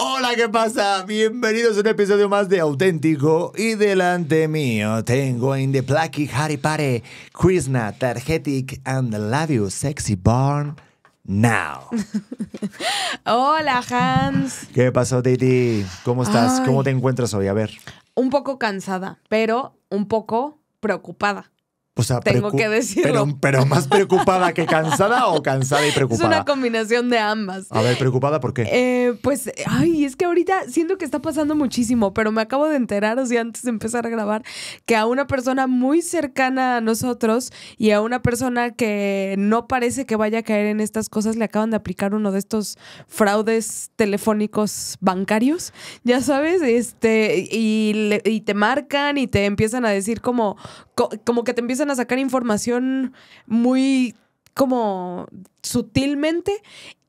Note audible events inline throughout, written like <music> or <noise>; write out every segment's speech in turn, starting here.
Hola, ¿qué pasa? Bienvenidos a un episodio más de Auténtico. Y delante mío tengo in the plaque Harry Pare, Krishna, Targetic, and the you Sexy Barn. Now. <laughs> Hola, Hans. ¿Qué pasó, Titi? ¿Cómo estás? ¿Cómo te encuentras hoy? A ver. Un poco cansada, pero un poco preocupada. O sea, tengo que decirlo. Pero, más preocupada que cansada o cansada y preocupada. Es una combinación de ambas. A ver, preocupada por qué? Eh, pues, ay, es que ahorita siento que está pasando muchísimo, pero me acabo de enterar, o sea, antes de empezar a grabar, que a una persona muy cercana a nosotros y a una persona que no parece que vaya a caer en estas cosas le acaban de aplicar uno de estos fraudes telefónicos bancarios, ya sabes, este, y, y te marcan y te empiezan a decir como como que te empiezan a sacar información muy como sutilmente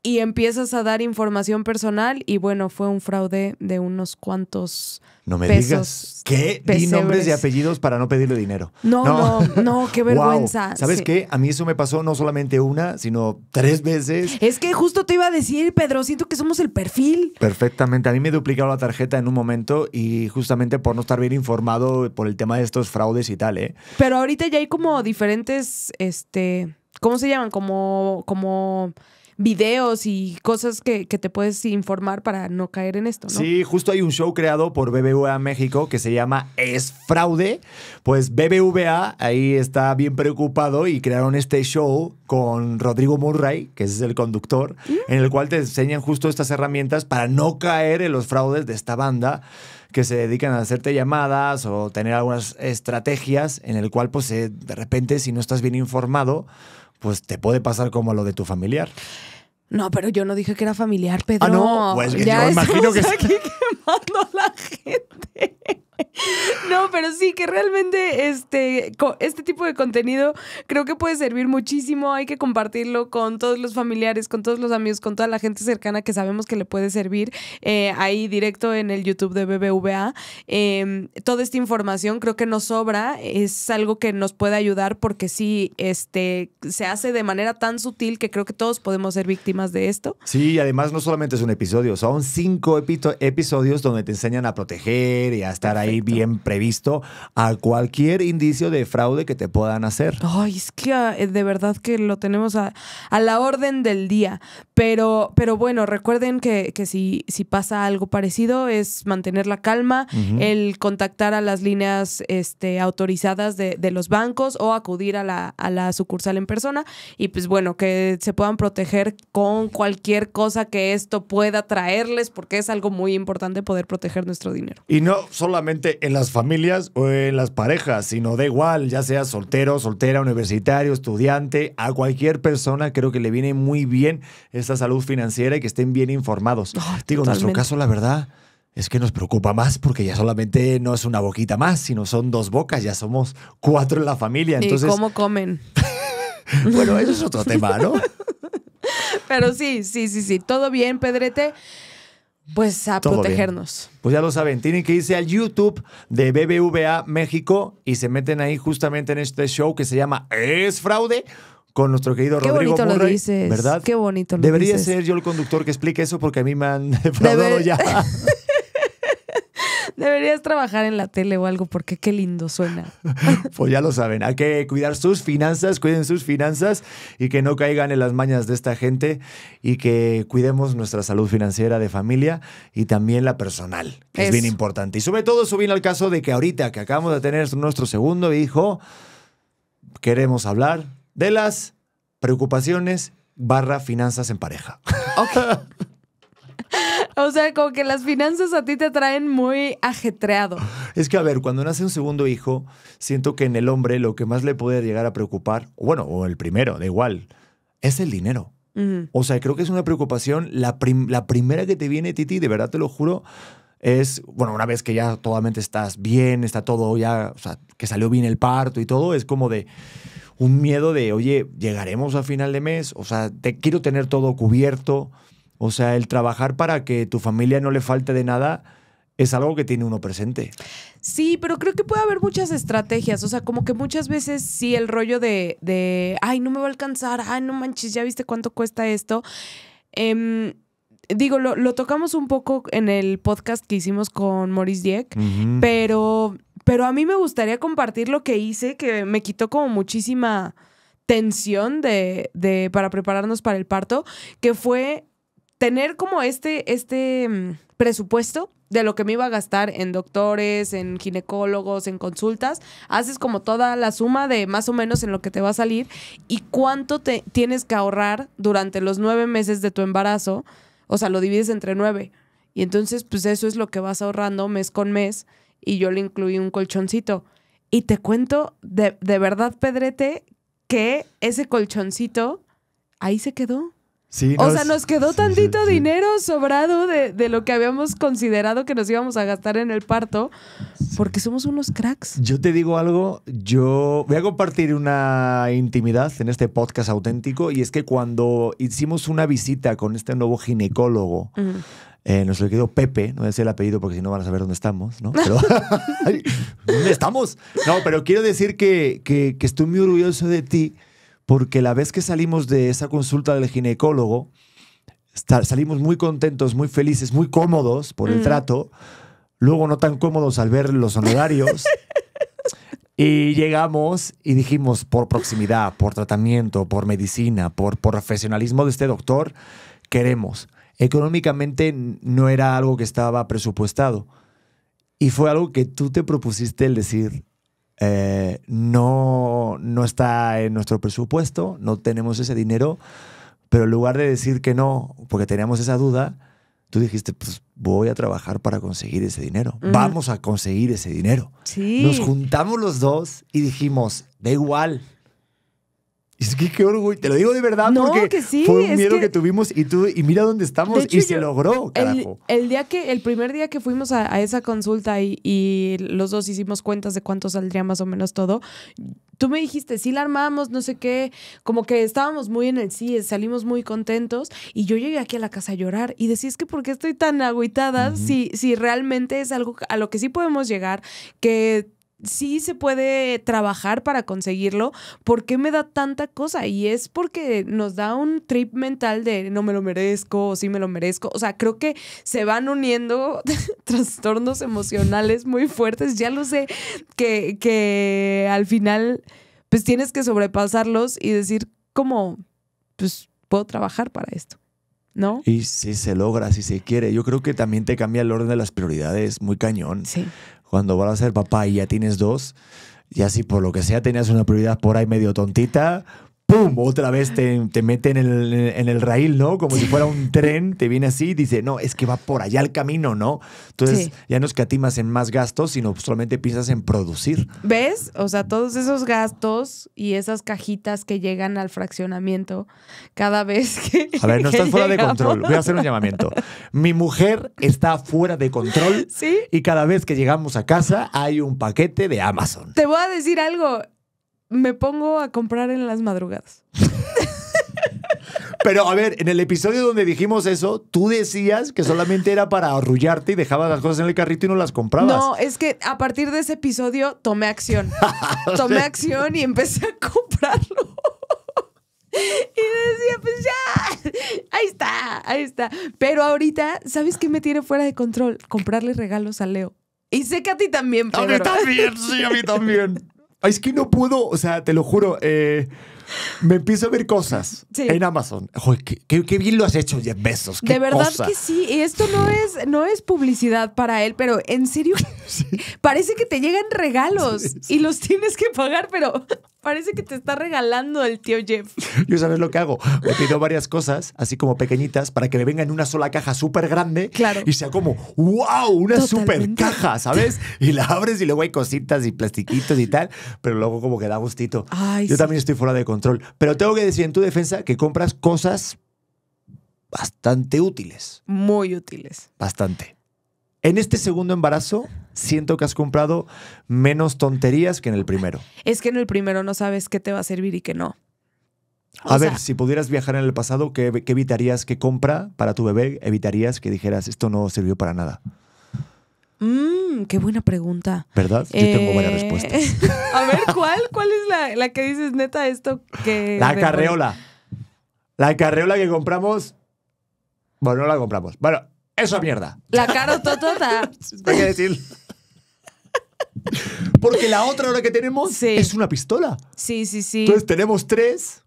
y empiezas a dar información personal y bueno, fue un fraude de unos cuantos no me Digas. ¿Qué? Di nombres y apellidos para no pedirle dinero. No, no, no, qué <laughs> vergüenza. ¿Sabes qué? A mí eso me pasó no solamente una, sino tres veces. Es que justo te iba a decir, Pedro, siento que somos el perfil. Perfectamente. A mí me duplicado la tarjeta en un momento y justamente por no estar bien informado por el tema de estos fraudes y tal, ¿eh? Pero ahorita ya hay como diferentes, este, ¿cómo se llaman? Como, como videos y cosas que, te puedes informar para no caer en esto, Sí, justo hay un show creado por BBVA México que se llama Es Fraude. Pues BBVA ahí está bien preocupado y crearon este show con Rodrigo Murray, que es el conductor, mm. en el cual te enseñan justo estas herramientas para no caer en los fraudes de esta banda que se dedican a hacerte llamadas o tener algunas estrategias en el cual pues eh, de repente si no estás bien informado pues te puede pasar como lo de tu familiar. No, pero yo no dije que era familiar, Pedro. Ah, no, pues ya yo imagino que... aquí <laughs> quemando la gente. <laughs> No, pero sí, que realmente este, este tipo de contenido creo que puede servir muchísimo. Hay que compartirlo con todos los familiares, con todos los amigos, con toda la gente cercana que sabemos que le puede servir. Eh, ahí directo en el YouTube de BBVA. Em, toda esta información creo que nos sobra. Es algo que nos puede ayudar porque sí, este, se hace de manera tan sutil que creo que todos podemos ser víctimas de esto. Sí, además no solamente es un episodio, son cinco episodios donde te enseñan a proteger y a estar ahí bien previsto a cualquier indicio de fraude que te puedan hacer. Ay, es que ah, eh, de verdad que lo tenemos a, a la orden del día. Pero, pero bueno, recuerden que, si, si pasa algo parecido es mantener la calma, el contactar a las líneas este, autorizadas de, de los bancos o acudir a la, a la sucursal en persona y pues bueno, que se puedan proteger con cualquier cosa que esto pueda traerles porque es algo muy importante poder proteger nuestro dinero. Y no solamente en las familias o en las parejas, sino da igual, ya sea soltero, soltera, universitario, estudiante, a cualquier persona creo que le viene muy bien esta salud financiera y que estén bien informados. Digo, en nuestro caso, la verdad es que nos preocupa más porque ya solamente no es una boquita más, sino son dos bocas, ya somos cuatro en la familia. Entonces... ¿Y cómo comen? <laughs> bueno, eso es otro tema, ¿no? <laughs> Pero sí, sí, sí, sí, todo bien, Pedrete. Pues a protegernos. Pues ya lo saben, tienen que irse al YouTube de BBVA México y se meten ahí justamente en este show que se llama Es Fraude con nuestro querido Qué bonito lo dices. ¿verdad? Qué bonito lo Debería ser yo el conductor que explique eso porque a mí me han <laughs> defraudado ya. <laughs> Deberías trabajar en la tele o algo porque qué lindo suena. <laughs> Pues ya lo saben, hay que cuidar sus finanzas, cuiden sus finanzas y que no caigan en las mañas de esta gente y que cuidemos nuestra salud financiera de familia y también la personal, que es bien importante. Y sobre todo, subir al caso de que ahorita que acabamos de tener nuestro segundo hijo, queremos hablar de las preocupaciones barra finanzas en pareja. Okay. <laughs> O sea, como que las finanzas a ti te traen muy ajetreado. Es que, a ver, cuando nace un segundo hijo, siento que en el hombre lo que más le puede llegar a preocupar, bueno, o el primero, da igual, es el dinero. O sea, creo que es una preocupación. La, primera que te viene, Titi, de verdad te lo juro, es, bueno, una vez que ya totalmente estás bien, está todo ya, o sea, que salió bien el parto y todo, es como de un miedo de, oye, llegaremos a final de mes, o sea, te quiero tener todo cubierto. O sea, el trabajar para que tu familia no le falte de nada es algo que tiene uno presente. Sí, pero creo que puede haber muchas estrategias. O sea, como que muchas veces sí el rollo de, ay, no me va a alcanzar, ay, no manches, ya viste cuánto cuesta esto. Em, digo, lo, tocamos un poco en el podcast que hicimos con Maurice Dieck, pero, pero a mí me gustaría compartir lo que hice, que me quitó como muchísima tensión de, para prepararnos para el parto, que fue tener como este, este mm, presupuesto de lo que me iba a gastar en doctores, en ginecólogos, en consultas, haces como toda la suma de más o menos en lo que te va a salir y cuánto te tienes que ahorrar durante los nueve meses de tu embarazo, o sea, lo divides entre nueve. Y entonces, pues eso es lo que vas ahorrando mes con mes y yo le incluí un colchoncito. Y te cuento, de, de verdad, Pedrete, que ese colchoncito ahí se quedó o sea, nos quedó tantito dinero sobrado de, lo que habíamos considerado que nos íbamos a gastar en el parto, porque somos unos cracks. Yo te digo algo, yo voy a compartir una intimidad en este podcast auténtico, y es que cuando hicimos una visita con este nuevo ginecólogo, eh, nos quedó Pepe, no voy a decir el apellido porque si no van a saber dónde estamos, ¿no? <laughs> <laughs> ¿Dónde estamos? No, pero quiero decir que, que, que, estoy muy orgulloso de ti porque la vez que salimos de esa consulta del ginecólogo, salimos muy contentos, muy felices, muy cómodos por el mm. trato, luego no tan cómodos al ver los honorarios. <laughs> y llegamos y dijimos, por proximidad, por tratamiento, por medicina, por, por profesionalismo de este doctor, queremos. Económicamente no era algo que estaba presupuestado. Y fue algo que tú te propusiste el decir, eh, no, no está en nuestro presupuesto, no tenemos ese dinero, pero en lugar de decir que no, porque teníamos esa duda, tú dijiste, pues voy a trabajar para conseguir ese dinero. Vamos a conseguir ese dinero. Nos juntamos los dos y dijimos, da igual, es que qué orgullo, te lo digo de verdad porque fue un miedo que... tuvimos y tú y mira dónde estamos y se logró, carajo. El, día que el primer día que fuimos a, esa consulta y, los dos hicimos cuentas de cuánto saldría más o menos todo, tú me dijiste, si la armamos, no sé qué", como que estábamos muy en el sí, salimos muy contentos y yo llegué aquí a la casa a llorar y decís que por qué estoy tan agüitada si si realmente es algo a lo que sí podemos llegar que sí se puede trabajar para conseguirlo, ¿por qué me da tanta cosa? Y es porque nos da un trip mental de no me lo merezco o sí me lo merezco. O sea, creo que se van uniendo <laughs> trastornos emocionales muy fuertes. Ya lo sé, que, que al final pues tienes que sobrepasarlos y decir ¿cómo pues puedo trabajar para esto. ¿No? Y si se logra, si se quiere. Yo creo que también te cambia el orden de las prioridades, muy cañón. Sí. Cuando vas a ser papá y ya tienes dos, ya si por lo que sea tenías una prioridad por ahí medio tontita, ¡pum! Otra vez te, te mete en el, en raíl, ¿no? Como si fuera un tren, te viene así y dice, no, es que va por allá el camino, ¿no? Entonces ya no escatimas en más gastos, sino solamente piensas en producir. ¿Ves? O sea, todos esos gastos y esas cajitas que llegan al fraccionamiento cada vez que... A ver, no <laughs> estás fuera de control. Voy a hacer un llamamiento. Mi mujer está fuera de control <laughs> y cada vez que llegamos a casa hay un paquete de Amazon. Te voy a decir algo me pongo a comprar en las madrugadas. <laughs> Pero a ver, en el episodio donde dijimos eso, tú decías que solamente era para arrullarte y dejabas las cosas en el carrito y no las comprabas. No, es que a partir de ese episodio tomé acción. <laughs> tomé acción y empecé a comprarlo. y decía, pues ya, ahí está, ahí está. Pero ahorita, ¿sabes qué me tiene fuera de control? Comprarle regalos a Leo. Y sé que a ti también, A mí también, sí, a mí también. <laughs> es que no pudo, o sea, te lo juro, eh, me empiezo a ver cosas en Amazon. Joder, qué, bien lo has hecho, Jeff besos. de verdad que sí, y esto no es, no es publicidad para él, pero en serio, <laughs> parece que te llegan regalos y los tienes que pagar, pero Parece que te está regalando el tío Jeff. <laughs> Yo sabes lo que hago. Me pido varias cosas, así como pequeñitas, para que me venga en una sola caja súper grande. Claro. Y sea como, wow, una súper caja, ¿sabes? <laughs> Y la abres y luego hay cositas y plastiquitos y tal, pero luego como que da gustito. Ay, Yo también estoy fuera de control. Pero tengo que decir en tu defensa que compras cosas bastante útiles. Muy útiles. Bastante. En este segundo embarazo, siento que has comprado menos tonterías que en el primero. Es que en el primero no sabes qué te va a servir y qué no. a ver, si pudieras viajar en el pasado, ¿qué, evitarías que compra para tu bebé? ¿Evitarías que dijeras, esto no sirvió para nada? Mmm, qué buena pregunta. ¿Verdad? Yo tengo varias eh, respuestas. <laughs> a ver, ¿cuál? ¿Cuál es la, la que dices, neta, esto que... La carreola. La carreola que compramos... Bueno, no la compramos. Bueno, esa mierda. La cara totota. Hay <laughs> que decir. Porque la otra hora que tenemos es una pistola. Sí, sí, sí. Entonces tenemos tres.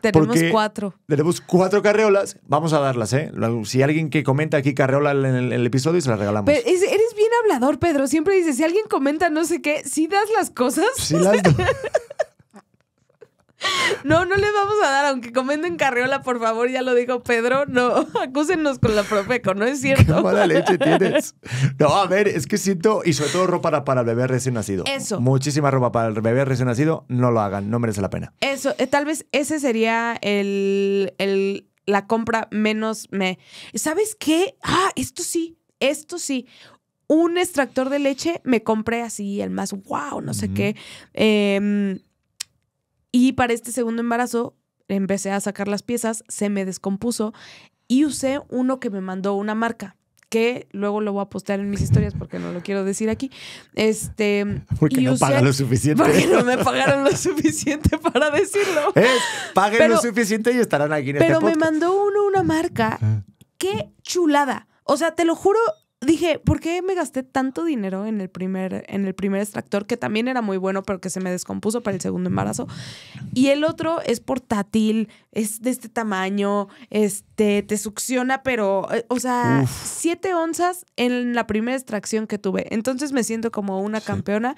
Tenemos cuatro. Tenemos cuatro carreolas. Vamos a darlas, ¿eh? Si alguien que comenta aquí carreola en el, episodio, se las regalamos. eres bien hablador, Pedro. Siempre dices, si alguien comenta no sé qué, si das las cosas. Sí las <laughs> doy. No, no les vamos a dar, aunque en carriola, por favor, ya lo dijo Pedro, no, <laughs> acúsenos con la Profeco, ¿no es cierto? Qué mala leche tienes. <laughs> No, a ver, es que siento, y sobre todo ropa para, el bebé recién nacido. Eso. Muchísima ropa para el bebé recién nacido, no lo hagan, no merece la pena. Eso, eh, tal vez ese sería el, la compra menos me. ¿Sabes qué? Ah, esto sí, esto sí un extractor de leche me compré así, el más wow, no sé qué. Eh, y para este segundo embarazo empecé a sacar las piezas, se me descompuso y usé uno que me mandó una marca que luego lo voy a postear en mis historias porque no lo quiero decir aquí. Este, porque no lo suficiente. Porque no me <laughs> pagaron lo suficiente para decirlo. <laughs> paguen lo suficiente y estarán aquí en Pero este Pero me mandó uno una marca. Qué chulada. O sea, te lo juro, dije, ¿por qué me gasté tanto dinero en el primer, en el primer extractor que también era muy bueno, pero que se me descompuso para el segundo embarazo? Y el otro es portátil, es de este tamaño, este, te succiona, pero, eh, o sea, siete onzas en la primera extracción que tuve. Entonces me siento como una campeona.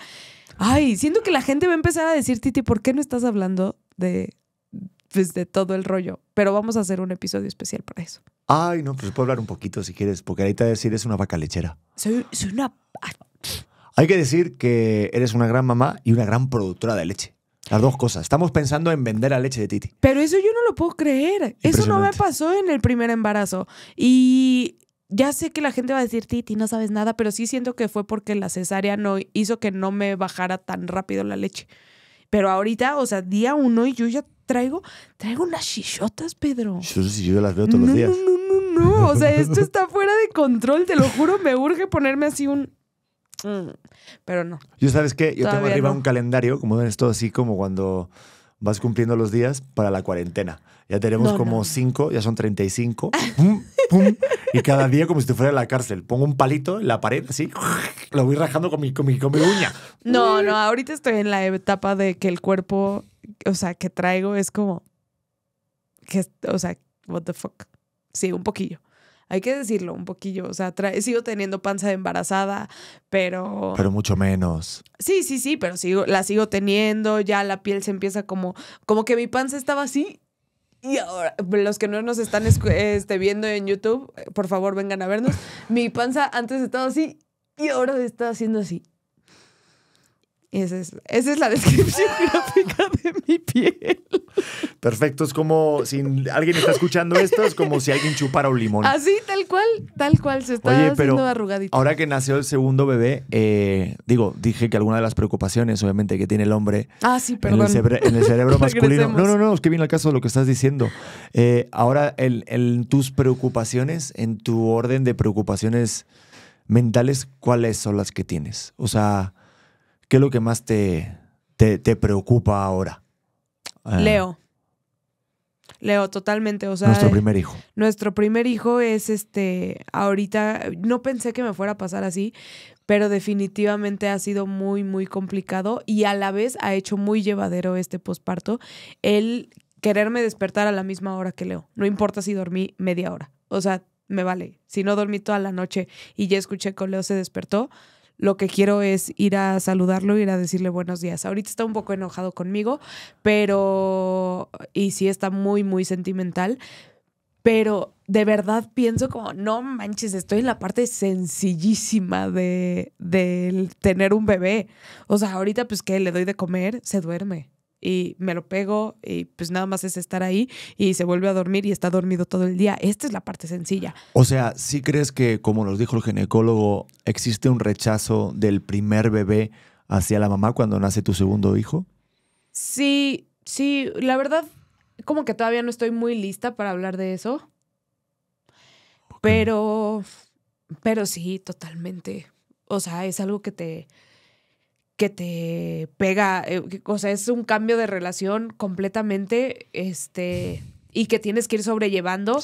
Ay, siento que la gente va a empezar a decir, Titi, ¿por qué no estás hablando de, pues, de todo el rollo? Pero vamos a hacer un episodio especial para eso. Ay, no, pues puedo hablar un poquito si quieres, porque ahorita te decir, es una vaca lechera. Soy, soy una... Hay que decir que eres una gran mamá y una gran productora de leche. Las dos cosas. Estamos pensando en vender la leche de Titi. Pero eso yo no lo puedo creer. Eso no me pasó en el primer embarazo. Y ya sé que la gente va a decir, Titi, no sabes nada, pero sí siento que fue porque la cesárea no hizo que no me bajara tan rápido la leche. Pero ahorita, o sea, día uno y yo ya traigo, traigo unas chichotas, Pedro. Si yo las veo todos los días. No, no, no, no. O sea, esto está fuera de control, te lo juro, me urge ponerme así un. Mm, pero no. Yo, ¿sabes qué? Yo tengo arriba un calendario, como ven, esto así como cuando vas cumpliendo los días para la cuarentena. Ya tenemos como cinco, ya son 35. y cada día como si te fuera a la cárcel. Pongo un palito en la pared, así, lo voy rajando con mi, con mi, con mi uña. No, no, ahorita estoy en la etapa de que el cuerpo o sea, que traigo es como, que, o sea, what the fuck. Sí, un poquillo. Hay que decirlo, un poquillo. O sea, sigo teniendo panza embarazada, pero... Pero mucho menos. Sí, sí, sí, pero sigo, la sigo teniendo, ya la piel se empieza como... Como que mi panza estaba así y ahora, los que no nos están este, viendo en YouTube, por favor vengan a vernos. Mi panza antes estaba así y ahora está haciendo así. Esa es, esa es, la <laughs> descripción <laughs> gráfica de mi piel. Perfecto, es como si alguien está escuchando esto, es como si alguien chupara un limón. Así, tal cual, tal cual, se está haciendo arrugadito. Ahora que nació el segundo bebé, eh, digo, dije que alguna de las preocupaciones, obviamente, que tiene el hombre ah, En, el cerebro, <laughs> masculino. No, no, no, es que viene al caso de lo que estás diciendo. Eh, ahora, en tus preocupaciones, en tu orden de preocupaciones mentales, ¿cuáles son las que tienes? O sea ¿Qué es lo que más te, te, preocupa ahora? Ah. Leo. Leo, totalmente. O sea, nuestro primer hijo. Nuestro primer hijo es este. Ahorita no pensé que me fuera a pasar así, pero definitivamente ha sido muy, muy complicado y a la vez ha hecho muy llevadero este posparto. El quererme despertar a la misma hora que Leo. No importa si dormí media hora. O sea, me vale. Si no dormí toda la noche y ya escuché que Leo se despertó, lo que quiero es ir a saludarlo, ir a decirle buenos días. Ahorita está un poco enojado conmigo, pero, y sí está muy, muy sentimental, pero de verdad pienso como, no manches, estoy en la parte sencillísima de, de tener un bebé. O sea, ahorita pues que le doy de comer, se duerme y me lo pego y pues nada más es estar ahí y se vuelve a dormir y está dormido todo el día. Esta es la parte sencilla. O sea, si ¿sí crees que, como nos dijo el ginecólogo, existe un rechazo del primer bebé hacia la mamá cuando nace tu segundo hijo? Sí, sí, la verdad, como que todavía no estoy muy lista para hablar de eso. Pero, pero sí, totalmente. O sea, es algo que te, que te pega, eh, o sea, es un cambio de relación completamente, este, y que tienes que ir sobrellevando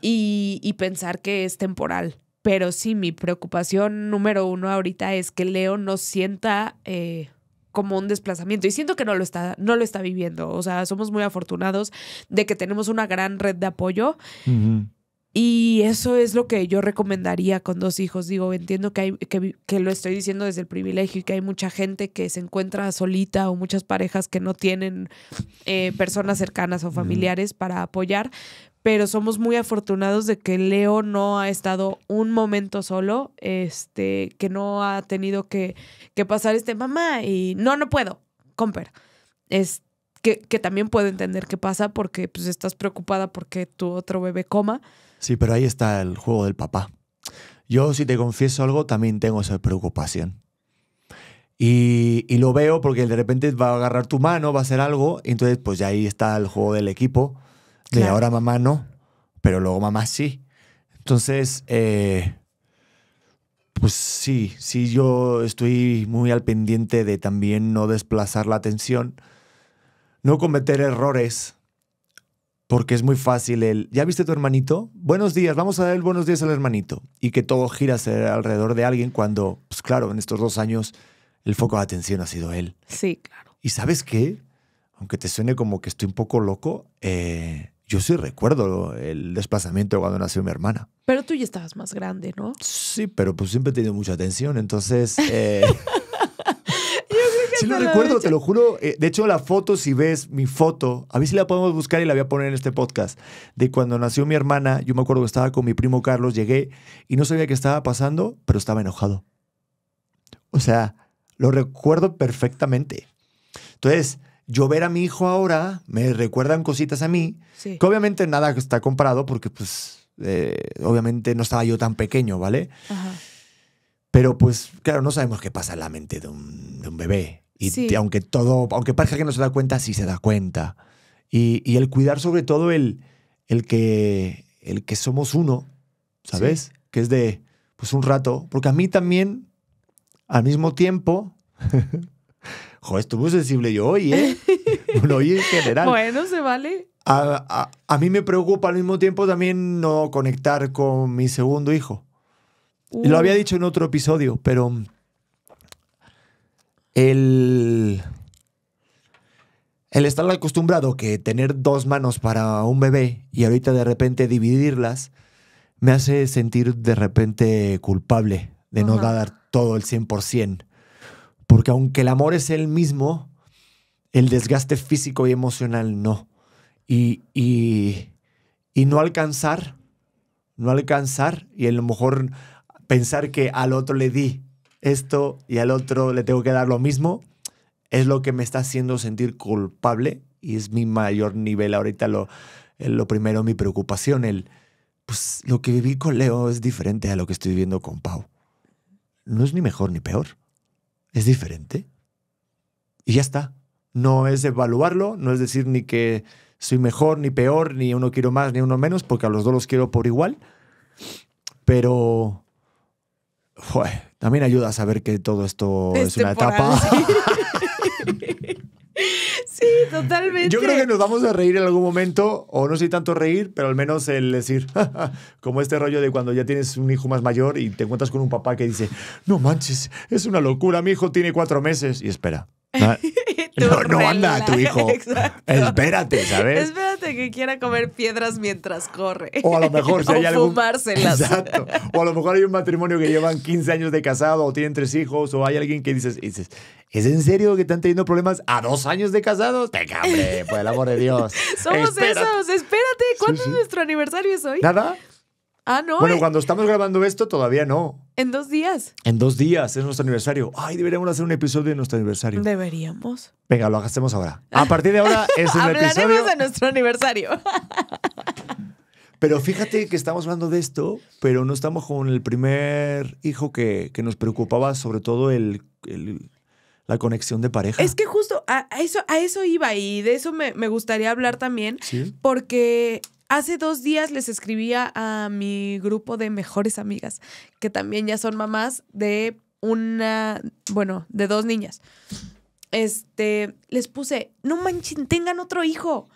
y, pensar que es temporal. Pero sí, mi preocupación número uno ahorita es que Leo no sienta eh, como un desplazamiento. Y siento que no lo está, no lo está viviendo. O sea, somos muy afortunados de que tenemos una gran red de apoyo. Y eso es lo que yo recomendaría con dos hijos. Digo, entiendo que, hay, que, lo estoy diciendo desde el privilegio y que hay mucha gente que se encuentra solita o muchas parejas que no tienen eh, personas cercanas o familiares para apoyar, pero somos muy afortunados de que Leo no ha estado un momento solo, este, que no ha tenido que, que pasar este mamá y no, no puedo, ¡Comper! Es que, también puedo entender qué pasa porque pues, estás preocupada porque tu otro bebé coma Sí, pero ahí está el juego del papá. Yo, si te confieso algo, también tengo esa preocupación. Y, lo veo porque de repente va a agarrar tu mano, va a hacer algo, y entonces pues ya ahí está el juego del equipo, de ahora mamá no, pero luego mamá sí. Entonces, eh, pues sí, sí, yo estoy muy al pendiente de también no desplazar la atención, no cometer errores porque es muy fácil el, ¿ya viste tu hermanito? Buenos días, vamos a dar buenos días al hermanito. Y que todo gira alrededor de alguien cuando, pues claro, en estos dos años el foco de atención ha sido él. Sí, claro. ¿Y sabes qué? Aunque te suene como que estoy un poco loco, eh, yo sí recuerdo el desplazamiento cuando nació mi hermana. Pero tú ya estabas más grande, ¿no? Sí, pero pues siempre he tenido mucha atención, entonces... <laughs> Eh, recuerdo, te lo juro. Eh, de hecho, la foto, si ves mi foto, a ver si la podemos buscar y la voy a poner en este podcast. De cuando nació mi hermana, yo me acuerdo que estaba con mi primo Carlos, llegué y no sabía qué estaba pasando, pero estaba enojado. O sea, lo recuerdo perfectamente. Entonces, yo ver a mi hijo ahora, me recuerdan cositas a mí, que obviamente nada está comparado porque pues eh, obviamente no estaba yo tan pequeño, ¿vale? Pero pues, claro, no sabemos qué pasa en la mente de un bebé. Y aunque todo, aunque parezca que no se da cuenta, sí se da cuenta. Y, el cuidar sobre todo el, el, que, el que somos uno, ¿sabes? Que es de, pues un rato, porque a mí también, al mismo tiempo, <laughs> joder, estoy muy sensible yo hoy, ¿eh? <laughs> bueno, hoy en general. Bueno, se vale. A, mí me preocupa al mismo tiempo también no conectar con mi segundo hijo. Lo uh. había dicho en otro episodio, pero el, estar acostumbrado que tener dos manos para un bebé y ahorita de repente dividirlas, me hace sentir de repente culpable de no dar todo el 100%. Porque aunque el amor es el mismo, el desgaste físico y emocional no. Y, y no alcanzar, no alcanzar y a lo mejor pensar que al otro le di esto y al otro le tengo que dar lo mismo, es lo que me está haciendo sentir culpable y es mi mayor nivel ahorita lo, eh, lo primero, mi preocupación, el, pues lo que viví con Leo es diferente a lo que estoy viviendo con Pau. No es ni mejor ni peor, es diferente. Y ya está. No es evaluarlo, no es decir ni que soy mejor ni peor, ni uno quiero más ni uno menos, porque a los dos los quiero por igual. Pero, fue también ayuda a saber que todo esto es, una etapa. <laughs> Sí, totalmente. Yo creo que nos vamos a reír en algún momento, o no sé tanto reír, pero al menos el decir, <laughs> como este rollo de cuando ya tienes un hijo más mayor y te encuentras con un papá que dice, no manches, es una locura, mi hijo tiene cuatro meses. Y espera, <laughs> ah, no, no anda tu hijo. <laughs> Espérate, ¿sabes? Espérate que quiera comer piedras mientras corre. O a lo mejor hay <laughs> O a lo mejor hay un matrimonio que llevan 15 años de casado o tienen tres hijos o hay alguien que dices, dices ¿es en serio que están teniendo problemas a dos años de casados? Te cabre! <laughs> por el amor de Dios. Somos esos, espérate. ¿Cuándo es nuestro aniversario hoy? Nada. Ah, no. Bueno, eh. cuando estamos grabando esto todavía no. En dos días. En dos días, es nuestro aniversario. Ay, deberíamos hacer un episodio de nuestro aniversario. Deberíamos. Venga, lo hacemos ahora. <laughs> A partir de ahora es el episodio. de nuestro aniversario. <laughs> Pero fíjate que estamos hablando de esto, pero no estamos con el primer hijo que, nos preocupaba, sobre todo el, la conexión de pareja. Es que justo a, eso, a eso iba y de eso me, me gustaría hablar también, ¿Sí? porque Hace dos días les escribía a mi grupo de mejores amigas, que también ya son mamás de una, bueno, de dos niñas. Este, les puse, no manchen, tengan otro hijo.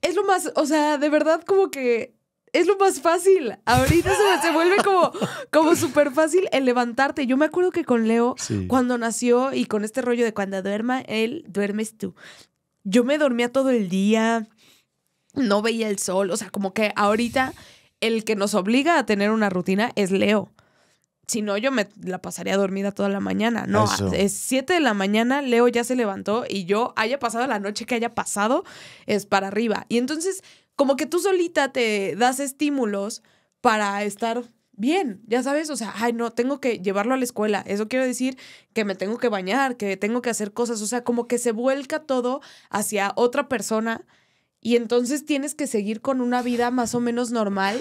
Es lo más, o sea, de verdad como que es lo más fácil. Ahorita se, vuelve como, como súper fácil el levantarte. Yo me acuerdo que con Leo, cuando nació y con este rollo de cuando duerma él, duermes tú. Yo me dormía todo el día no veía el sol. O sea, como que ahorita el que nos obliga a tener una rutina es Leo. Si no, yo me la pasaría dormida toda la mañana. No, es 7 de la mañana, Leo ya se levantó y yo haya pasado la noche que haya pasado, es para arriba. Y entonces, como que tú solita te das estímulos para estar bien, ya sabes, o sea, ay, no, tengo que llevarlo a la escuela. Eso quiere decir que me tengo que bañar, que tengo que hacer cosas, o sea, como que se vuelca todo hacia otra persona y entonces tienes que seguir con una vida más o menos normal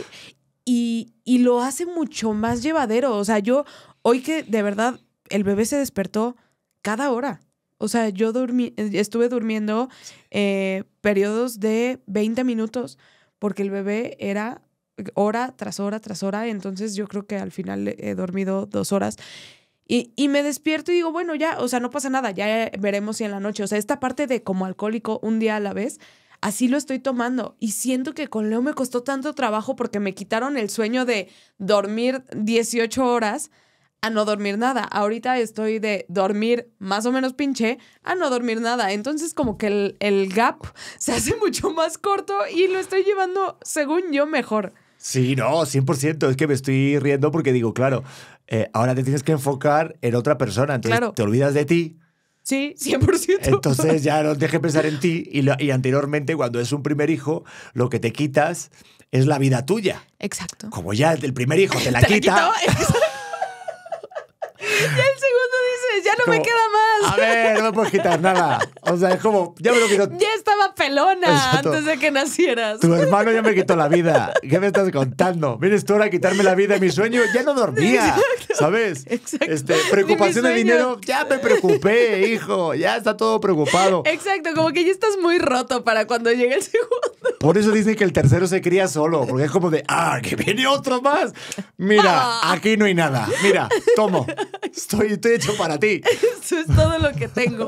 y, lo hace mucho más llevadero. O sea, yo hoy que de verdad el bebé se despertó cada hora. O sea, yo estuve durmiendo eh, periodos de 20 minutos porque el bebé era hora tras hora tras hora. Entonces yo creo que al final he dormido dos horas. Y, y, me despierto y digo, bueno, ya, o sea, no pasa nada, ya veremos si en la noche. O sea, esta parte de como alcohólico un día a la vez así lo estoy tomando. Y siento que con Leo me costó tanto trabajo porque me quitaron el sueño de dormir 18 horas a no dormir nada. Ahorita estoy de dormir más o menos pinche a no dormir nada. Entonces como que el, gap <laughs> se hace mucho más corto y lo estoy llevando, según yo, mejor. Sí, no, 100%. Es que me estoy riendo porque digo, claro, eh, ahora te tienes que enfocar en otra persona. Entonces te olvidas de ti Sí, 100%. Entonces ya no deje pensar en ti y, anteriormente cuando es un primer hijo, lo que te quitas es la vida tuya. Exacto. Como ya el primer hijo te la <laughs> quita. ya el segundo dice, ya no me queda más. A ver, no puedo quitar nada. O sea, es como, ya me lo quiero pelona antes de que nacieras. Tu hermano ya me quitó la vida. ¿Qué me estás contando? Vienes tú ahora a quitarme la vida. Mi sueño ya no dormía. ¿Sabes? Este, preocupación de dinero. Ya me preocupé, hijo. Ya está todo preocupado. Exacto. Como que ya estás muy roto para cuando llegue el segundo. Por eso dicen que el tercero se cría solo. Porque es como de, ah, que viene otro más. Mira, ah. aquí no hay nada. Mira, tomo. Estoy, estoy hecho para ti. Eso es todo lo que tengo. <laughs>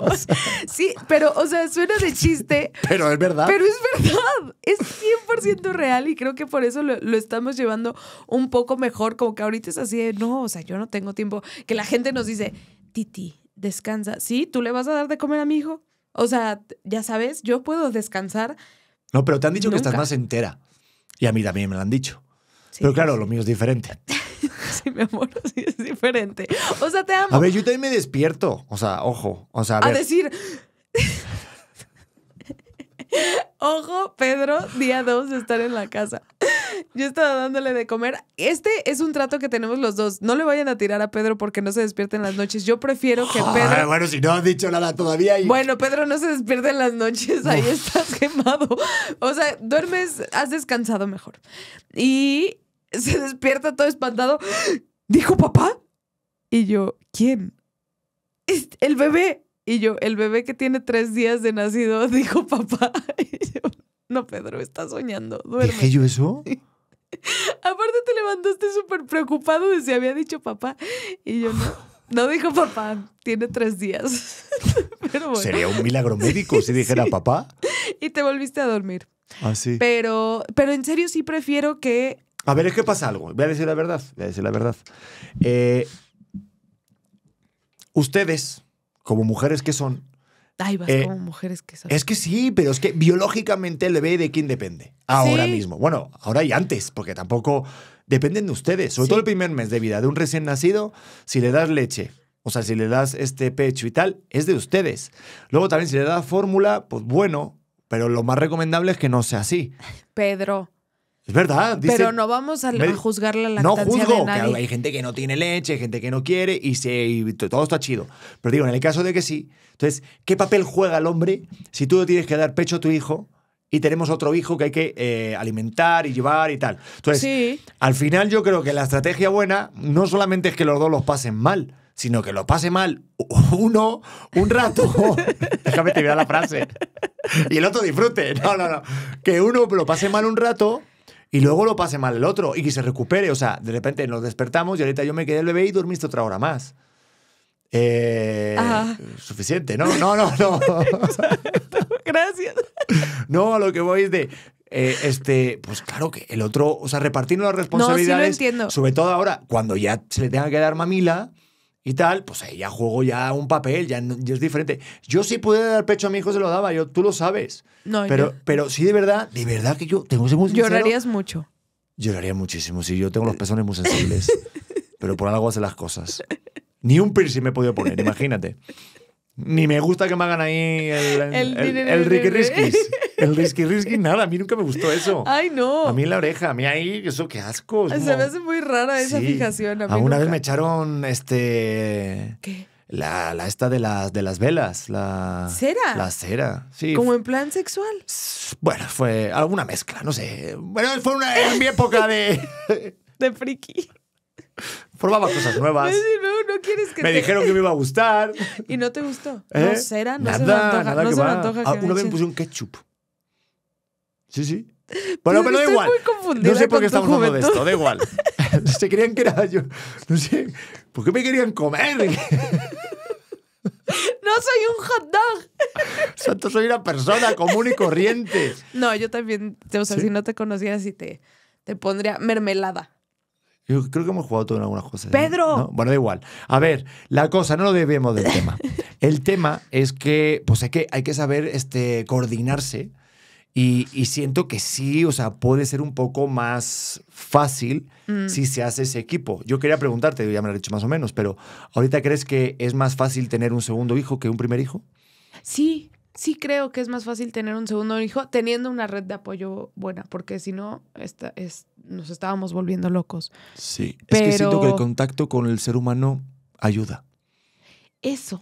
Sí, pero, o sea, suena de chiste, pero es verdad. Pero es verdad. Es 100% real y creo que por eso lo, estamos llevando un poco mejor. Como que ahorita es así de, no, o sea, yo no tengo tiempo. Que la gente nos dice, Titi, descansa. Sí, tú le vas a dar de comer a mi hijo. O sea, ya sabes, yo puedo descansar. No, pero te han dicho que estás más entera. Y a mí también me lo han dicho. pero claro, lo mío es diferente. <laughs> sí, mi amor, <laughs> sí es diferente. O sea, te amo. A ver, yo también me despierto. O sea, ojo. O sea, a, ver. a decir ojo, Pedro, día dos de estar en la casa. Yo estaba dándole de comer. Este es un trato que tenemos los dos. No le vayan a tirar a Pedro porque no se despierte en las noches. Yo prefiero que Pedro. bueno, si no has dicho nada todavía. Bueno, Pedro no se despierta en las noches. Ahí estás quemado. O sea, duermes, has descansado mejor. Y se despierta todo espantado. ¿Dijo papá? Y yo, ¿quién? El bebé. Y yo, el bebé que tiene tres días de nacido, <laughs> dijo papá. <laughs> Y yo, no, Pedro, está soñando, duerme. qué yo eso? <laughs> Aparte te levantaste súper preocupado de si había dicho papá. Y yo, no. No dijo papá, tiene tres días. Sería un milagro médico si dijera papá. Y te volviste a dormir. Ah, sí. Pero, pero en serio sí prefiero que. A ver, es que pasa algo. Voy a decir la verdad. Voy a decir la verdad. Eh, ustedes, como mujeres que son. Eh, como mujeres que son. Es que sí, pero es que biológicamente el bebé de quién depende. Ahora mismo. Bueno, ahora y antes, porque tampoco dependen de ustedes. Sobre todo el primer mes de vida de un recién nacido, si le das leche, o sea, si le das este pecho y tal, es de ustedes. Luego también si le das fórmula, pues bueno, pero lo más recomendable es que no sea así. Pedro. Es verdad. Dice, pero no vamos a, juzgar la lactancia No juzgo. hay gente que no tiene leche, gente que no quiere y, se, todo está chido. Pero digo, en el caso de que sí. Entonces, ¿qué papel juega el hombre si tú tienes que dar pecho a tu hijo y tenemos otro hijo que hay que eh, alimentar y llevar y tal? Entonces, al final yo creo que la estrategia buena no solamente es que los dos los pasen mal, sino que los pase mal uno un rato. <laughs> Déjame terminar la frase. Y el otro disfrute. No, no, no. Que uno lo pase mal un rato y luego lo pase mal el otro y que se recupere. O sea, de repente nos despertamos y ahorita yo me quedé el bebé y dormiste otra hora más. Eh, suficiente, ¿no? No, no, no. <laughs> Gracias. No, a lo que voy es de. Eh, este, pues claro que el otro, o sea, repartirnos las responsabilidades. No, sí lo entiendo. Sobre todo ahora, cuando ya se le tenga que dar mamila, y tal, pues ahí ya juego ya un papel, ya, es diferente. Yo sí si pude dar pecho a mi hijo, se lo daba, yo, tú lo sabes. No, pero, pero sí, de verdad, de verdad que yo tengo ese muchacho. Llorarías mucho. Lloraría muchísimo, si yo tengo los pezones muy sensibles. pero por algo hace las cosas. Ni un piercing me he podido poner, imagínate. Ni me gusta que me hagan ahí el, <laughs> el, el, el Ricky <laughs> El Risky nada, a mí nunca me gustó eso. Ay, no. A mí la oreja, a mí ahí, eso qué asco. Se me hace muy rara esa fijación. A Alguna vez me echaron este. ¿Qué? La, la, esta de las, de las velas, la... ¿Cera? La cera, sí. ¿Como en plan sexual? Bueno, fue alguna mezcla, no sé. Bueno, fue una, en mi época de... <laughs> de friki. Formaba cosas nuevas. No, no quieres que me dijeron que me iba a gustar. <laughs> ¿Y no te gustó? ¿Eh? No, será? no nada, se me antoja. Nada no se antoja ah, una vez me un ketchup. Sí, sí. Bueno, pero, pero da igual. no sé por qué estamos hablando de esto, da igual. <laughs> se creían que era yo. No sé. ¿Por qué me querían comer? <laughs> no soy un hot dog. Santo, soy una persona común y corriente. No, yo también, o sea, si no te conocía, y te, te pondría mermelada creo que hemos jugado todo en algunas cosas. ¿eh? ¡Pedro! Bueno, da igual. A ver, la cosa, no lo debemos del <laughs> tema. El tema es que, pues hay que, hay que saber este, coordinarse y, siento que sí, o sea, puede ser un poco más fácil mm. si se hace ese equipo. Yo quería preguntarte, ya me lo he dicho más o menos, pero ¿ahorita crees que es más fácil tener un segundo hijo que un primer hijo? Sí, sí creo que es más fácil tener un segundo hijo teniendo una red de apoyo buena, porque si no, esta es nos estábamos volviendo locos. Sí, Pero... es que siento que el contacto con el ser humano ayuda. Eso.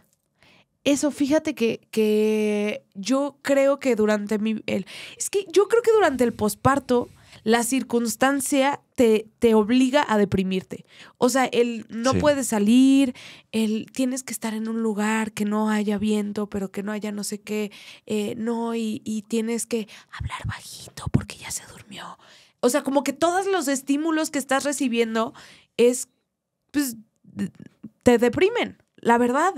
Eso, fíjate que, que yo creo que durante mi. es que yo creo que durante el posparto, la circunstancia te, te, obliga a deprimirte. O sea, él no puede salir, el tienes que estar en un lugar que no haya viento, pero que no haya no sé qué, eh, no, y, y, tienes que hablar bajito porque ya se durmió. O sea, como que todos los estímulos que estás recibiendo es, pues, te deprimen, la verdad.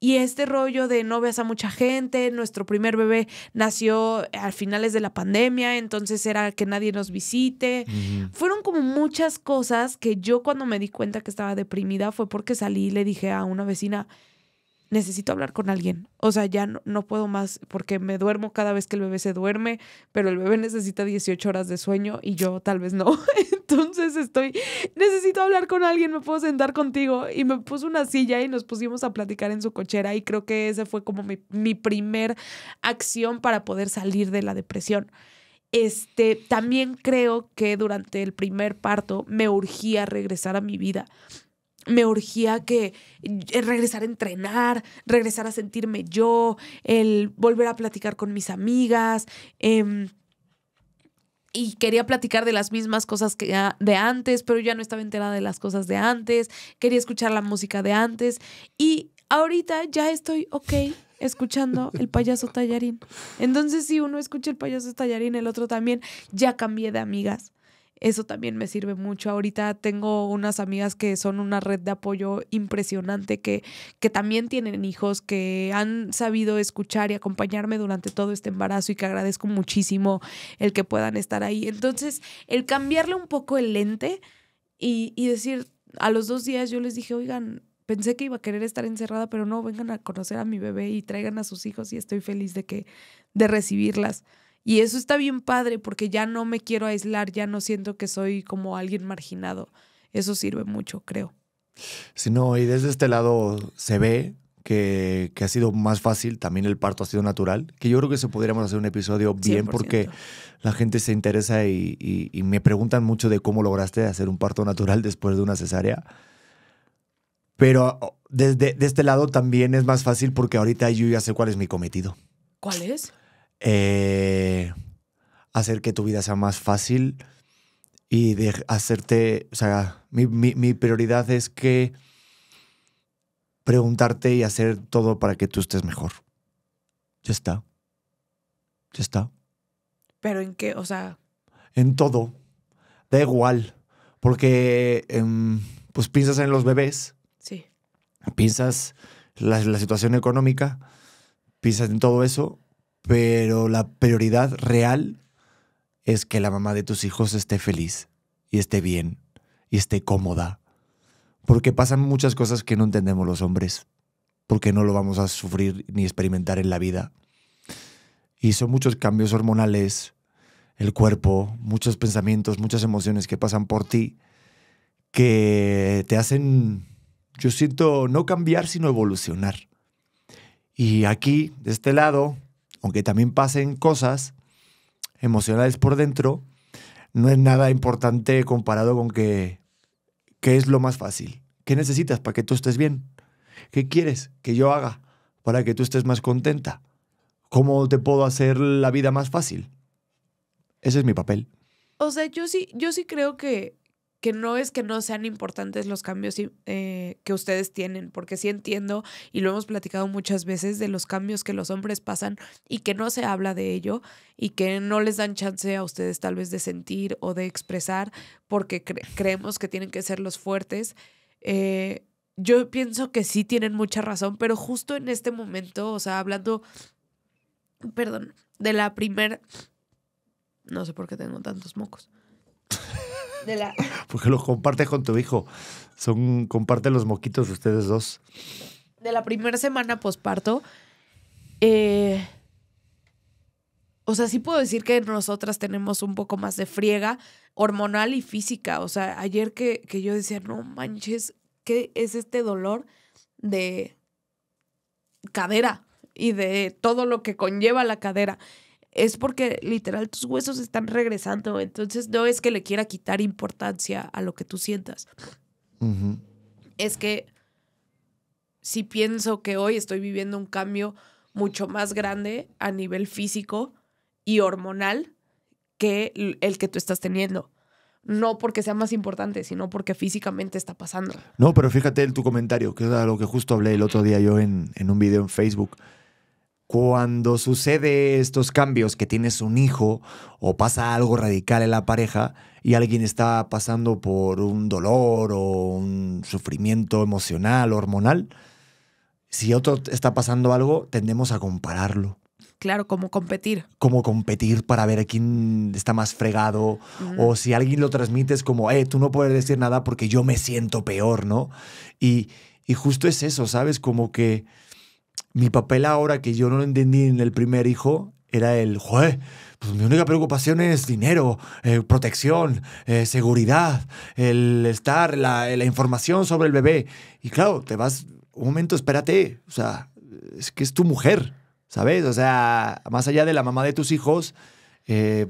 Y este rollo de no veas a mucha gente, nuestro primer bebé nació a finales de la pandemia, entonces era que nadie nos visite. Fueron como muchas cosas que yo cuando me di cuenta que estaba deprimida fue porque salí y le dije a una vecina, necesito hablar con alguien. O sea, ya no, puedo más porque me duermo cada vez que el bebé se duerme, pero el bebé necesita 18 horas de sueño y yo tal vez no. <laughs> Entonces estoy, necesito hablar con alguien, me puedo sentar contigo. Y me puso una silla y nos pusimos a platicar en su cochera y creo que esa fue como mi, mi primer acción para poder salir de la depresión. Este, también creo que durante el primer parto me urgía regresar a mi vida me urgía que eh, regresar a entrenar, regresar a sentirme yo, el volver a platicar con mis amigas. Em, y quería platicar de las mismas cosas que de antes, pero ya no estaba enterada de las cosas de antes. Quería escuchar la música de antes. Y ahorita ya estoy, ok, escuchando el payaso tallarín. Entonces, si uno escucha el payaso tallarín, el otro también, ya cambié de amigas eso también me sirve mucho. Ahorita tengo unas amigas que son una red de apoyo impresionante, que, que también tienen hijos, que han sabido escuchar y acompañarme durante todo este embarazo y que agradezco muchísimo el que puedan estar ahí. Entonces, el cambiarle un poco el lente y, y decir, a los dos días yo les dije, oigan, pensé que iba a querer estar encerrada, pero no, vengan a conocer a mi bebé y traigan a sus hijos y estoy feliz de que de recibirlas. Y eso está bien padre porque ya no me quiero aislar, ya no siento que soy como alguien marginado. Eso sirve mucho, creo. Sí, no, y desde este lado se ve que, ha sido más fácil, también el parto ha sido natural, que yo creo que se podríamos hacer un episodio bien porque la gente se interesa y, me preguntan mucho de cómo lograste hacer un parto natural después de una cesárea. Pero oh, desde este lado también es más fácil porque ahorita yo ya sé cuál es mi cometido. ¿Cuál es? Eh, hacer que tu vida sea más fácil y hacerte, o sea, mi, prioridad es que preguntarte y hacer todo para que tú estés mejor. Ya está. Ya está. ¿Pero en qué? O sea... En todo. Da igual. Porque em, pues piensas en los bebés. Sí. Piensas la, la situación económica. Piensas en todo eso pero la prioridad real es que la mamá de tus hijos esté feliz y esté bien y esté cómoda. Porque pasan muchas cosas que no entendemos los hombres, porque no lo vamos a sufrir ni experimentar en la vida. Y son muchos cambios hormonales, el cuerpo, muchos pensamientos, muchas emociones que pasan por ti que te hacen, yo siento, no cambiar, sino evolucionar. Y aquí, de este lado, aunque también pasen cosas emocionales por dentro, no es nada importante comparado con que, qué es lo más fácil. ¿Qué necesitas para que tú estés bien? ¿Qué quieres que yo haga para que tú estés más contenta? ¿Cómo te puedo hacer la vida más fácil? Ese es mi papel. O sea, yo sí, yo sí creo que que no es que no sean importantes los cambios eh, que ustedes tienen, porque sí entiendo y lo hemos platicado muchas veces de los cambios que los hombres pasan y que no se habla de ello y que no les dan chance a ustedes tal vez de sentir o de expresar porque creemos que tienen que ser los fuertes. Eh, yo pienso que sí tienen mucha razón, pero justo en este momento, o sea, hablando, perdón, de la primera No sé por qué tengo tantos mocos. <laughs> Porque lo compartes con tu hijo. Son, comparte los moquitos ustedes dos. De la primera semana posparto, eh, o sea, sí puedo decir que nosotras tenemos un poco más de friega hormonal y física. O sea, ayer que, que yo decía, no manches, ¿qué es este dolor de cadera y de todo lo que conlleva la cadera? es porque literal tus huesos están regresando. Entonces no es que le quiera quitar importancia a lo que tú sientas. Es que si pienso que hoy estoy viviendo un cambio mucho más grande a nivel físico y hormonal que el que tú estás teniendo. No porque sea más importante, sino porque físicamente está pasando. No, pero fíjate en tu comentario, que es lo que justo hablé el otro día yo en, en un video en Facebook cuando sucede estos cambios que tienes un hijo o pasa algo radical en la pareja y alguien está pasando por un dolor o un sufrimiento emocional, hormonal, si otro está pasando algo, tendemos a compararlo. Claro, como competir. Como competir para ver quién está más fregado. O si alguien lo es como, eh, tú no puedes decir nada porque yo me siento peor, ¿no? y justo es eso, ¿sabes? Como que mi papel ahora que yo no lo entendí en el primer hijo era el, juez, pues mi única preocupación es dinero, eh, protección, eh, seguridad, el estar, eh, la, información sobre el bebé. Y claro, te vas, un momento, espérate, o sea, es que es tu mujer, ¿sabes? O sea, más allá de la mamá de tus hijos, pues,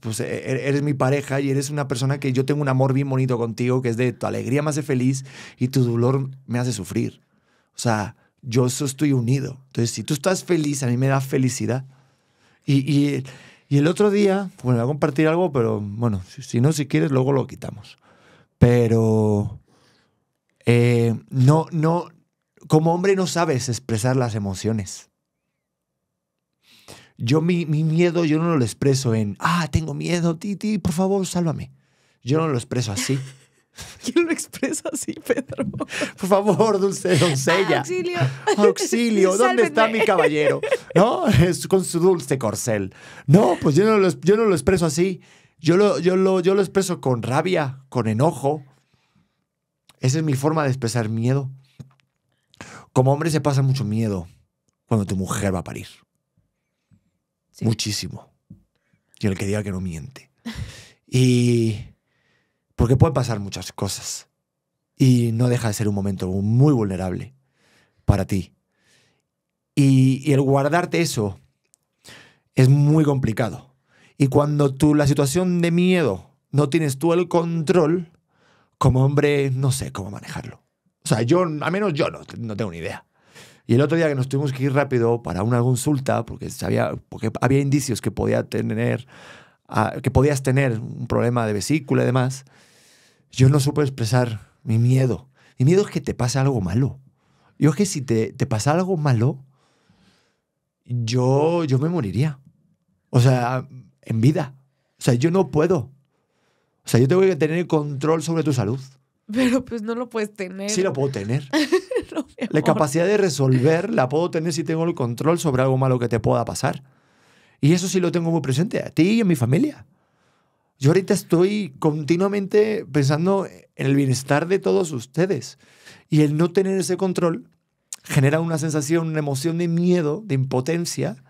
pues e, e, eres mi pareja y eres una persona que yo tengo un amor bien bonito contigo, que es de tu alegría me hace feliz y tu dolor me hace sufrir. O sea, yo estoy unido. Entonces, si tú estás feliz, a mí me da felicidad. Y, el otro día, bueno, voy a compartir algo, pero bueno, si, no, si quieres, luego lo quitamos. Pero eh, no, no, como hombre no sabes expresar las emociones. Yo mi, mi, miedo, yo no lo expreso en, ah, tengo miedo, Titi, por favor, sálvame. Yo no lo expreso así. <laughs> ¿Quién lo expresa así, Pedro? <laughs> Por favor, dulce doncella. Auxilio. Auxilio, <laughs> ¿dónde está mi caballero? ¿No? Es con su dulce corcel. No, pues yo no lo, yo no lo expreso así. Yo lo, yo, yo lo expreso con rabia, con enojo. Esa es mi forma de expresar miedo. Como hombre se pasa mucho miedo cuando tu mujer va a parir. Muchísimo. Y el que diga que no miente. Y porque pueden pasar muchas cosas. Y no deja de ser un momento muy vulnerable para ti. Y, el guardarte eso es muy complicado. Y cuando tú, la situación de miedo, no tienes tú el control, como hombre, no sé cómo manejarlo. O sea, yo, a menos yo no, tengo ni idea. Y el otro día que nos tuvimos que ir rápido para una consulta, porque, sabía, porque había indicios que podía tener que podías tener un problema de vesícula y demás, yo no supe expresar mi miedo. Mi miedo es que te pase algo malo. Yo es que si te, te pasa algo malo, yo, yo me moriría. O sea, en vida. O sea, yo no puedo. O sea, yo tengo que tener control sobre tu salud. Pero pues no lo puedes tener. Sí lo puedo tener. <laughs> la capacidad de resolver la puedo tener si tengo el control sobre algo malo que te pueda pasar. Y eso sí lo tengo muy presente, a ti y a mi familia. Yo ahorita estoy continuamente pensando en el bienestar de todos ustedes. Y el no tener ese control genera una sensación, una emoción de miedo, de impotencia,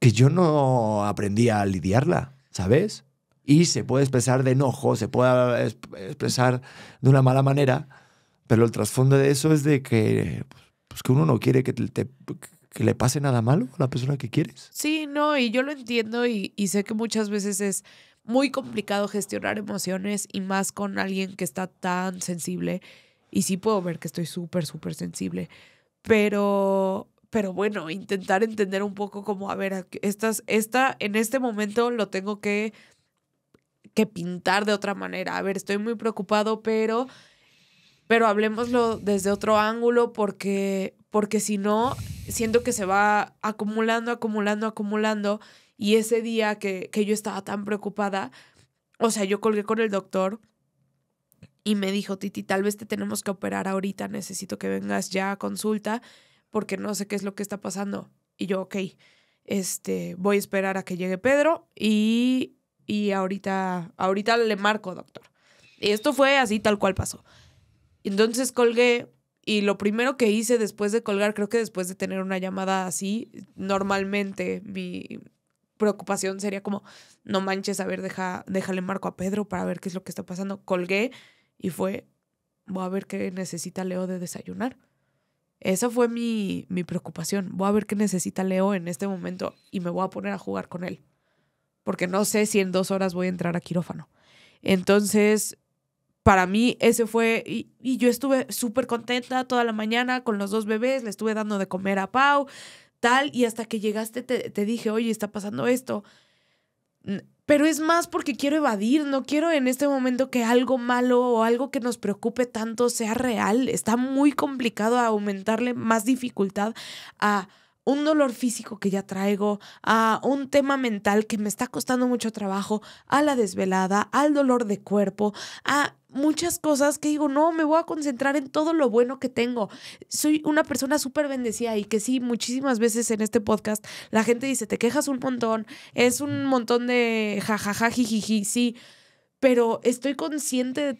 que yo no aprendí a lidiarla, ¿sabes? Y se puede expresar de enojo, se puede expresar de una mala manera, pero el trasfondo de eso es de que, pues, que uno no quiere que te, que le pase nada malo a la persona que quieres. Sí, no, y yo lo entiendo y, sé que muchas veces es muy complicado gestionar emociones y más con alguien que está tan sensible. Y sí puedo ver que estoy súper, súper sensible. Pero, pero bueno, intentar entender un poco como, a ver, estas, esta, en este momento lo tengo que, que pintar de otra manera. A ver, estoy muy preocupado, pero, pero hablemoslo desde otro ángulo porque, porque si no, siento que se va acumulando, acumulando, acumulando. Y ese día que, que yo estaba tan preocupada, o sea, yo colgué con el doctor y me dijo, Titi, tal vez te tenemos que operar ahorita, necesito que vengas ya a consulta porque no sé qué es lo que está pasando. Y yo, ok, este, voy a esperar a que llegue Pedro y, y ahorita, ahorita le marco, doctor. Y esto fue así tal cual pasó. Entonces colgué y lo primero que hice después de colgar, creo que después de tener una llamada así, normalmente mi preocupación sería como, no manches, a ver, deja, déjale marco a Pedro para ver qué es lo que está pasando. Colgué y fue, voy a ver qué necesita Leo de desayunar. Esa fue mi, mi, preocupación. Voy a ver qué necesita Leo en este momento y me voy a poner a jugar con él. Porque no sé si en dos horas voy a entrar a quirófano. Entonces, para mí ese fue, y, yo estuve súper contenta toda la mañana con los dos bebés, le estuve dando de comer a Pau, tal, y hasta que llegaste te, te dije, oye, está pasando esto. Pero es más porque quiero evadir, no quiero en este momento que algo malo o algo que nos preocupe tanto sea real. Está muy complicado aumentarle más dificultad a un dolor físico que ya traigo, a un tema mental que me está costando mucho trabajo, a la desvelada, al dolor de cuerpo, a muchas cosas que digo, no, me voy a concentrar en todo lo bueno que tengo. Soy una persona súper bendecida y que sí, muchísimas veces en este podcast la gente dice, te quejas un montón, es un montón de jajaja, jijiji, sí pero estoy consciente de,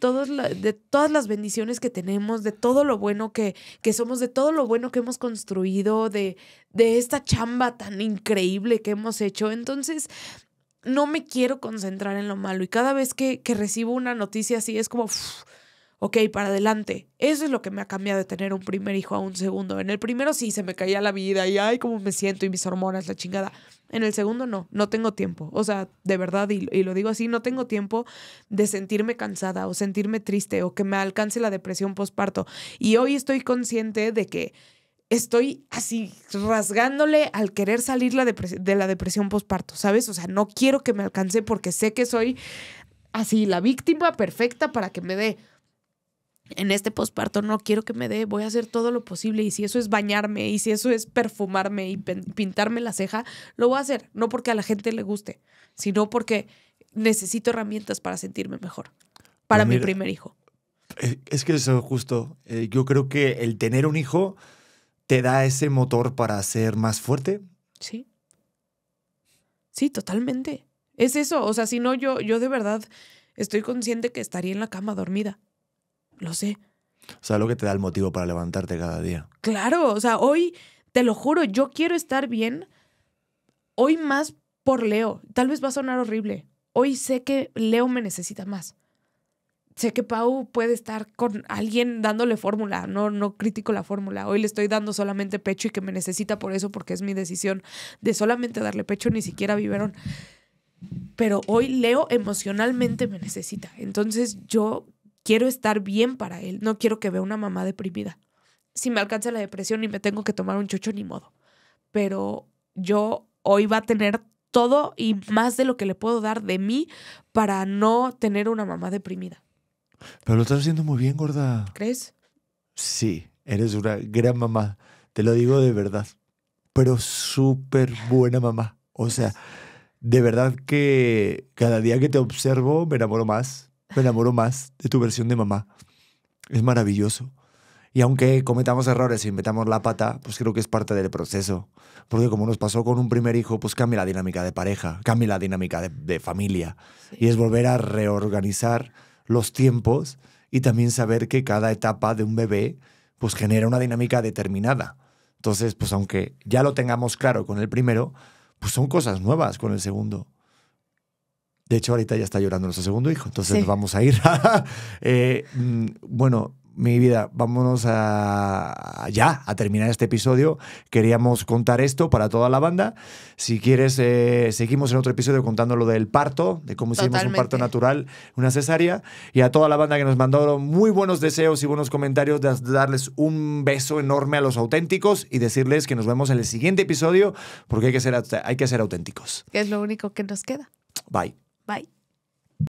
de todas las bendiciones que tenemos, de todo lo bueno que, que somos, de todo lo bueno que hemos construido, de, esta chamba tan increíble que hemos hecho. Entonces, no me quiero concentrar en lo malo y cada vez que, recibo una noticia así es como ok, para adelante. Eso es lo que me ha cambiado de tener un primer hijo a un segundo. En el primero sí se me caía la vida y ay, cómo me siento y mis hormonas, la chingada. En el segundo no, no tengo tiempo. O sea, de verdad, y, lo digo así, no tengo tiempo de sentirme cansada o sentirme triste o que me alcance la depresión postparto. Y hoy estoy consciente de que estoy así rasgándole al querer salir de la depresión postparto, ¿sabes? O sea, no quiero que me alcance porque sé que soy así la víctima perfecta para que me dé en este posparto no quiero que me dé, voy a hacer todo lo posible y si eso es bañarme y si eso es perfumarme y pintarme la ceja, lo voy a hacer, no porque a la gente le guste, sino porque necesito herramientas para sentirme mejor, para pues mi primer hijo. Eh, es que eso justo, eh, yo creo que el tener un hijo te da ese motor para ser más fuerte. Sí. Sí, totalmente. Es eso, o sea, si no yo yo de verdad estoy consciente que estaría en la cama dormida lo sé. O sea, lo que te da el motivo para levantarte cada día. Claro, o sea, hoy, te lo juro, yo quiero estar bien hoy más por Leo. Tal vez va a sonar horrible. Hoy sé que Leo me necesita más. Sé que Pau puede estar con alguien dándole fórmula, no, no critico la fórmula. Hoy le estoy dando solamente pecho y que me necesita por eso, porque es mi decisión de solamente darle pecho, ni siquiera biberón. Pero hoy Leo emocionalmente me necesita. Entonces yo quiero estar bien para él, no quiero que vea una mamá deprimida. Si me alcanza la depresión y me tengo que tomar un chocho, ni modo. Pero yo hoy va a tener todo y más de lo que le puedo dar de mí para no tener una mamá deprimida. Pero lo estás haciendo muy bien, gorda. ¿Crees? Sí, eres una gran mamá. Te lo digo de verdad. Pero súper buena mamá. O sea, de verdad que cada día que te observo me enamoro más me enamoro más de tu versión de mamá. Es maravilloso. Y aunque cometamos errores y e inventamos la pata, pues creo que es parte del proceso. Porque como nos pasó con un primer hijo, pues cambia la dinámica de pareja, cambia la dinámica de, familia. Y es volver a reorganizar los tiempos y también saber que cada etapa de un bebé pues genera una dinámica determinada. Entonces, pues aunque ya lo tengamos claro con el primero, pues son cosas nuevas con el segundo. De hecho, ahorita ya está llorando nuestro segundo hijo, entonces vamos a ir. <laughs> Eh, mm, bueno, mi vida, vámonos a, ya a terminar este episodio. Queríamos contar esto para toda la banda. Si quieres, eh, seguimos en otro episodio contando lo del parto, de cómo hicimos un parto natural, una cesárea. Y a toda la banda que nos mandó muy buenos deseos y buenos comentarios, de darles un beso enorme a los auténticos y decirles que nos vemos en el siguiente episodio, porque hay que ser, hay que ser auténticos. Es lo único que nos queda. Bye. バイ